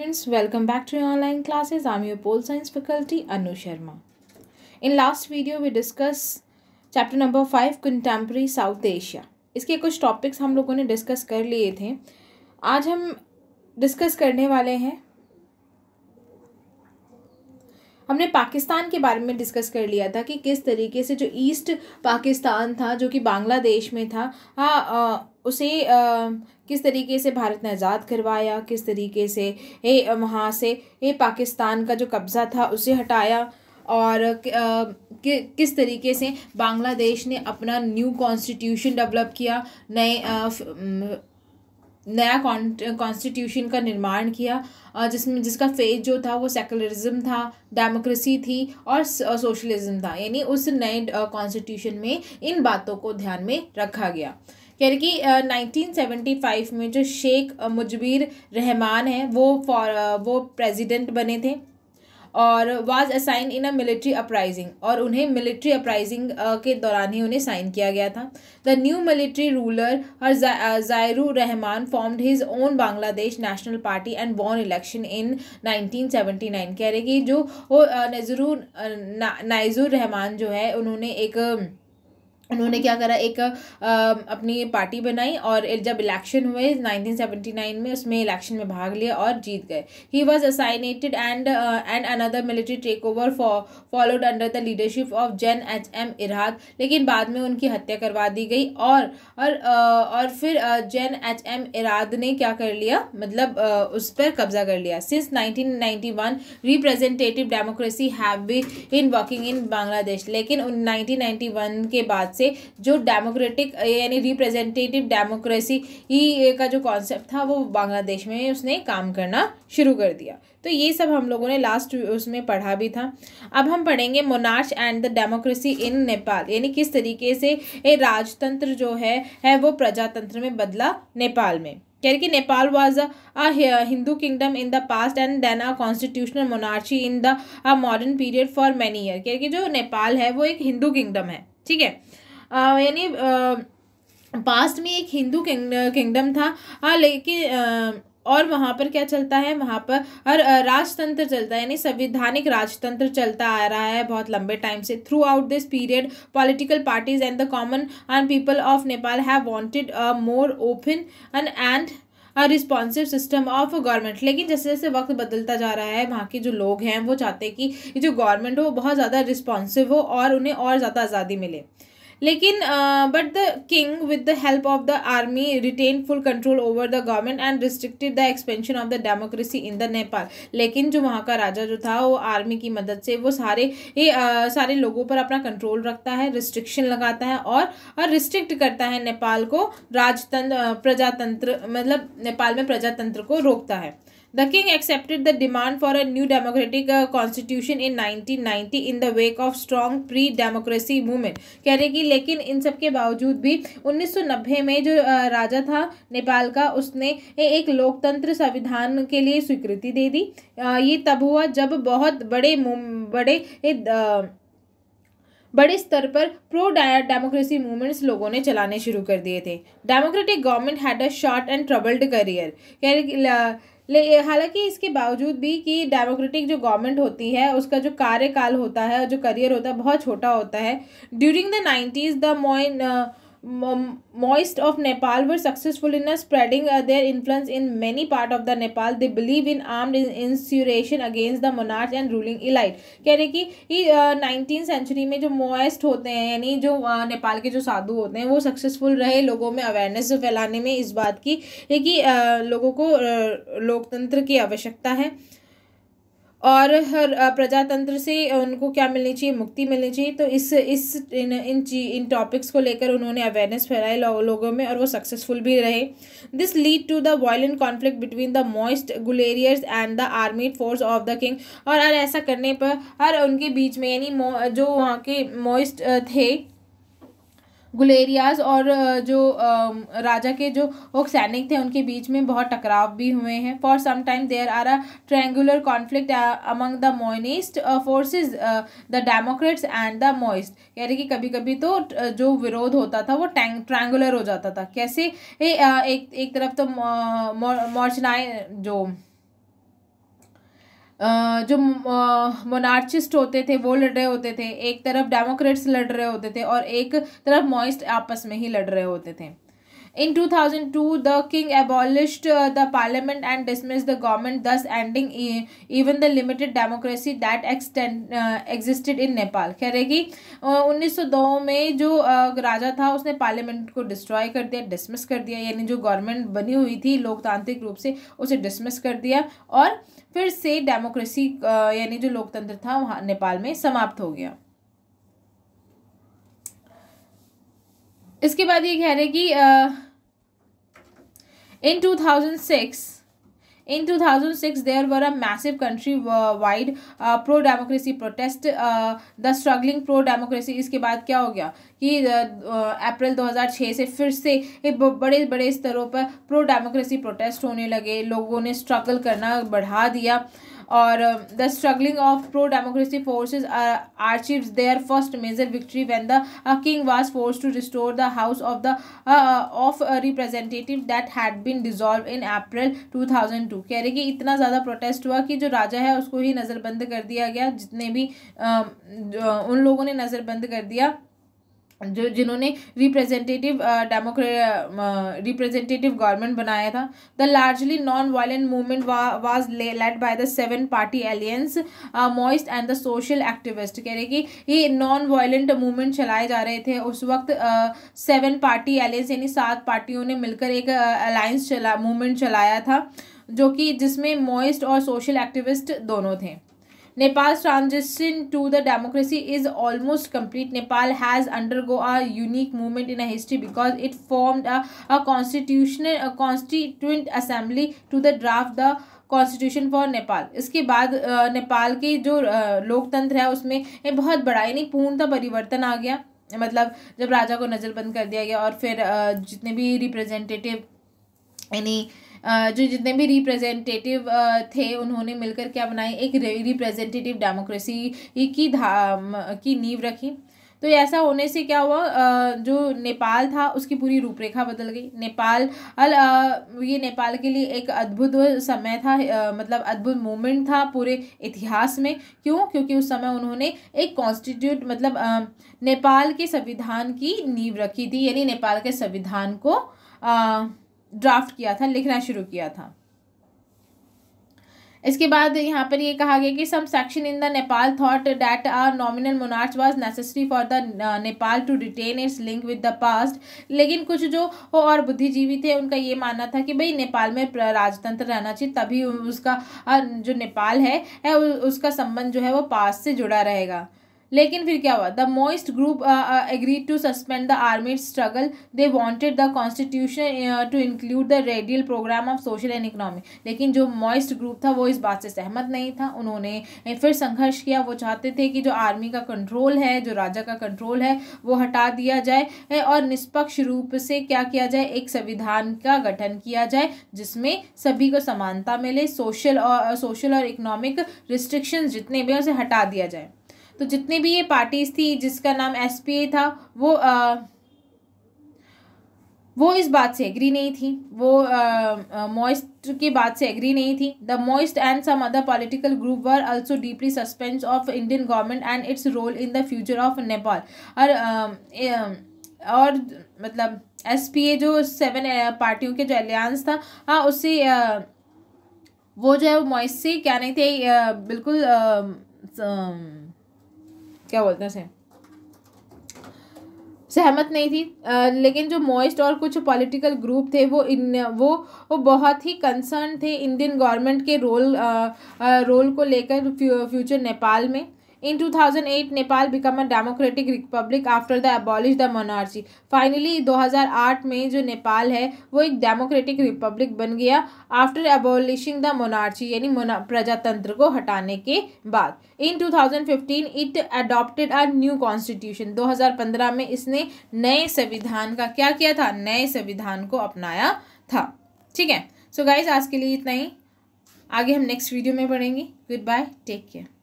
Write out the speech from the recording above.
Friends, welcome back to your online classes. I'm your Pol Science faculty, Anu Sharma. In last video, we discussed chapter number five contemporary South Asia. इसके कुछ topics हम लोगों ने discuss कर लिए थे आज हम डिस्कस करने वाले हैं हमने पाकिस्तान के बारे में डिस्कस कर लिया था कि किस तरीके से जो ईस्ट पाकिस्तान था जो कि बांग्लादेश में था हाँ उसे आ, किस तरीके से भारत ने आज़ाद करवाया किस तरीके से ये वहाँ से ये पाकिस्तान का जो कब्ज़ा था उसे हटाया और कि, किस तरीके से बांग्लादेश ने अपना न्यू कॉन्स्टिट्यूशन डेवलप किया नए नया कॉन्स्टिट्यूशन का निर्माण किया जिसमें जिसका फेज जो था वो सेकुलरिज्म था डेमोक्रेसी थी और सोशलिज्म था यानी उस नए कॉन्स्टिट्यूशन में इन बातों को ध्यान में रखा गया कह रही कि नाइनटीन सेवेंटी फाइव में जो शेख मुजबिर रहमान हैं वो फॉर वो प्रेसिडेंट बने थे और was assign in a military uprising और उन्हें मिलिट्री अपराइजिंग के दौरान ही उन्हें साइन किया गया था द न्यू मिलिट्री रूलर हर Ziaur Rahman formed his own Bangladesh national party and born election in nineteen nine कह रहे कि जो नजरू नाइजुर रहमान जो है उन्होंने एक उन्होंने क्या करा एक अपनी पार्टी बनाई और जब इलेक्शन हुए 1979 में उसमें इलेक्शन में भाग लिया और जीत गए he was assassinated and and another military take over followed under the leadership of general H M Ershad लेकिन बाद में उनकी हत्या करवा दी गई और और और फिर जैन एच एम इराद ने क्या कर लिया मतलब उस पर कब्जा कर लिया since nineteen ninety one representative democracy have be in working in Bangladesh लेकिन नाइनटीन नाइन्टी वन के बाद से जो डेमोक्रेटिक यानी रिप्रेजेंटेटिव डेमोक्रेसी का जो कॉन्सेप्ट था वो बांग्लादेश में उसने काम करना शुरू कर दिया तो ये सब हम लोगों ने लास्ट उसमें पढ़ा भी था अब हम पढ़ेंगे monarch and the democracy in Nepal यानी किस तरीके से राजतंत्र जो है है वो प्रजातंत्र में बदला नेपाल में कह रही कि Nepal was a Hindu kingdom in the past and then a constitutional monarchy in the modern period for many year कह रही कि जो नेपाल है वो एक हिंदू किंगडम है ठीक है यानी पास्ट में एक हिंदू किंगडम था हाँ लेकिन और वहाँ पर क्या चलता है वहाँ पर हर राजतंत्र चलता है यानी संविधानिक राजतंत्र चलता आ रहा है बहुत लंबे टाइम से throughout this period political parties and the common and people of Nepal have wanted a more open and and responsive system of government लेकिन जैसे जैसे वक्त बदलता जा रहा है वहाँ के जो लोग हैं वो चाहते हैं कि जो गवर्नमेंट हो वो बहुत ज़्यादा रिस्पॉन्सिव हो और उन्हें और ज़्यादा आज़ादी मिले लेकिन but the king with the help of the army retain full control over the government and restricted the expansion of the democracy in the Nepal लेकिन जो वहाँ का राजा जो था वो आर्मी की मदद से वो सारे ये सारे लोगों पर अपना कंट्रोल रखता है रिस्ट्रिक्शन लगाता है और, और रिस्ट्रिक्ट करता है नेपाल को राजतंत्र प्रजातंत्र मतलब नेपाल में प्रजातंत्र को रोकता है the king accepted the demand for a new democratic constitution in nineteen ninety in the wake of strong pre democracy movement कह रहे कि लेकिन इन सब के बावजूद भी उन्नीस सौ नब्बे में जो राजा था नेपाल का उसने एक लोकतंत्र संविधान के लिए स्वीकृति दे दी ये तब हुआ जब बहुत बड़े बड़े बड़े स्तर पर प्रो डेमोक्रेसी मूवमेंट्स लोगों ने चलाने शुरू कर दिए थे democratic government had a short and troubled career हालांकि इसके बावजूद भी कि डेमोक्रेटिक जो गवर्नमेंट होती है उसका जो कार्यकाल होता है और जो करियर होता है बहुत छोटा होता है ड्यूरिंग द नाइन्टीज़ द मोइन Moist of Nepal were successful in spreading their influence in many parts of the Nepal. They believe in armed insurrection against the monarch and ruling elite. कह रहे कि नाइनटीन सेंचुरी में जो moist होते हैं यानी जो नेपाल के जो साधु होते हैं वो सक्सेसफुल रहे लोगों में अवेयरनेस फैलाने में इस बात की कि लोगों को लोकतंत्र की आवश्यकता है और हर प्रजातंत्र से उनको क्या मिलनी चाहिए मुक्ति मिलनी चाहिए तो इस इस इन इन ची इन टॉपिक्स को लेकर उन्होंने अवेयरनेस फैलाई लो, लोगों में और वो सक्सेसफुल भी रहे this lead to the violent conflict between the Maoist guerrillas and the army force of the king और अगर ऐसा करने पर हर उनके बीच में यानी जो वहाँ के मॉइस्ट थे गुलेरियाज और जो राजा के जो वो सैनिक थे उनके बीच में बहुत टकराव भी हुए हैं for some time there are a triangular conflict among the Maoist forces the democrats and the Maoist कह रहे कि कभी कभी तो जो विरोध होता था वो टैंग ट्रैंगुलर हो जाता था कैसे ए, एक एक तरफ तो मोर्चनाए मौ, जो जो मोनार्चिस्ट होते थे वो लड़ रहे होते थे एक तरफ डेमोक्रेट्स लड़ रहे होते थे और एक तरफ मॉइस्ट आपस में ही लड़ रहे होते थे in two thousand two the king abolished the parliament and dismiss the government thus ending even the limited democracy that extend existed in Nepal कह रहे कि उन्नीस में जो राजा था उसने पार्लियामेंट को डिस्ट्रॉय कर दिया डिसमिस कर दिया यानी जो गवर्नमेंट बनी हुई थी लोकतांत्रिक रूप से उसे डिसमिस कर दिया और फिर से डेमोक्रेसी यानी जो लोकतंत्र था वहाँ नेपाल में समाप्त हो गया इसके बाद ये कह रहे कि in two thousand six In 2006, there were a massive country-wide uh, pro-democracy protest. Uh, the struggling pro-democracy इसके बाद क्या हो गया कि अप्रैल 2006 से फिर से बड़े बड़े स्तरों पर प्रो डेमोक्रेसी प्रोटेस्ट होने लगे लोगों ने स्ट्रगल करना बढ़ा दिया और the struggling of pro democracy forces achieves their first major victory when the king was force to restore the house of the of representative that had been dissolve in April 2002 कह रहे कि इतना ज़्यादा protest हुआ कि जो राजा है उसको ही नज़रबंद कर दिया गया जितने भी आ, um, उन लोगों ने नज़रबंद कर दिया जो जिन्होंने रिप्रेजेंटेटिव डेमोक्रे रिप्रेजेंटेटिव गवर्नमेंट बनाया था the largely non violent movement was led by the seven party alliance Maoist and the social activist कह रहे कि ये नॉन वायलेंट मूवमेंट चलाए जा रहे थे उस वक्त सेवन पार्टी एलियंस यानी सात पार्टियों ने मिलकर एक अलायंस uh, चला मूवमेंट चलाया था जो कि जिसमें मॉइस्ट और सोशल एक्टिविस्ट दोनों थे Nepal transition to the democracy is almost complete Nepal has undergo a unique movement in a history because it form a constituent assembly to the draft the constitution for Nepal इसके बाद नेपाल के जो लोकतंत्र है उसमें बहुत बड़ा यानी पूर्णतः परिवर्तन आ गया मतलब जब राजा को नज़रबंद कर दिया गया और फिर जितने भी रिप्रेजेंटेटिव यानी जो जितने भी रिप्रेजेंटेटिव थे उन्होंने मिलकर क्या बनाई एक रिप्रेजेंटेटिव डेमोक्रेसी की धाम की नींव रखी तो ऐसा होने से क्या हुआ जो नेपाल था उसकी पूरी रूपरेखा बदल गई नेपाल अल ये नेपाल के लिए एक अद्भुत समय था मतलब अद्भुत मोमेंट था पूरे इतिहास में क्यों क्योंकि उस समय उन्होंने एक कॉन्स्टिट्यूट मतलब नेपाल के संविधान की नींव रखी थी यानी नेपाल के संविधान को ड्राफ्ट किया था लिखना शुरू किया था इसके बाद यहाँ पर ये कहा गया कि some section in the Nepal thought that are nominal monarch was necessary for the Nepal to retain its link with the past लेकिन कुछ जो और बुद्धिजीवी थे उनका ये मानना था कि भाई नेपाल में राजतंत्र रहना चाहिए तभी उसका uh, जो नेपाल है उसका संबंध जो है वो पास्ट से जुड़ा रहेगा लेकिन फिर क्या हुआ the Maoist group agreed to suspend the army struggle they wanted the constitution to include the radical programme of social and economy लेकिन जो मोइस्ट ग्रुप था वो इस बात से सहमत नहीं था उन्होंने uh, फिर संघर्ष किया वो चाहते थे कि जो आर्मी का कंट्रोल है जो राजा का कंट्रोल है वो हटा दिया जाए uh, और निष्पक्ष रूप से क्या किया जाए एक संविधान का गठन किया जाए जिसमें सभी को समानता मिले सोशल uh, और सोशल और इकोनॉमिक रिस्ट्रिक्शंस जितने भी हैं उसे हटा दिया जाए तो जितने भी ये पार्टीज़ थी जिसका नाम एस था वो आ, वो इस बात से एग्री नहीं थी वो मॉइस्ट की बात से एग्री नहीं थी the Maoist and some other political group were also deeply suspense of Indian government and its role in the future of Nepal और और मतलब एसपीए जो सेवन पार्टियों के जो अलियांस था हाँ उससे वो जो है वो मॉइस्ट से क्या नहीं थे बिल्कुल क्या बोलते हैं सहमत नहीं थी आ, लेकिन जो मोइस्ट और कुछ पॉलिटिकल ग्रुप थे वो इन वो वो बहुत ही कंसर्न थे इंडियन गवर्नमेंट के रोल आ, आ, रोल को लेकर फ्यू, फ्यूचर नेपाल में In 2008, Nepal became a democratic republic after the abolish the monarchy. Finally, 2008 में जो नेपाल है वो एक democratic republic बन गया after abolishing the monarchy यानी प्रजातंत्र को हटाने के बाद. In 2015, it adopted a new constitution. 2015 में इसने नए संविधान का क्या किया था नए संविधान को अपनाया था ठीक है सो so गाइज आज के लिए इतना ही आगे हम नेक्स्ट वीडियो में पढ़ेंगे गुड बाय टेक केयर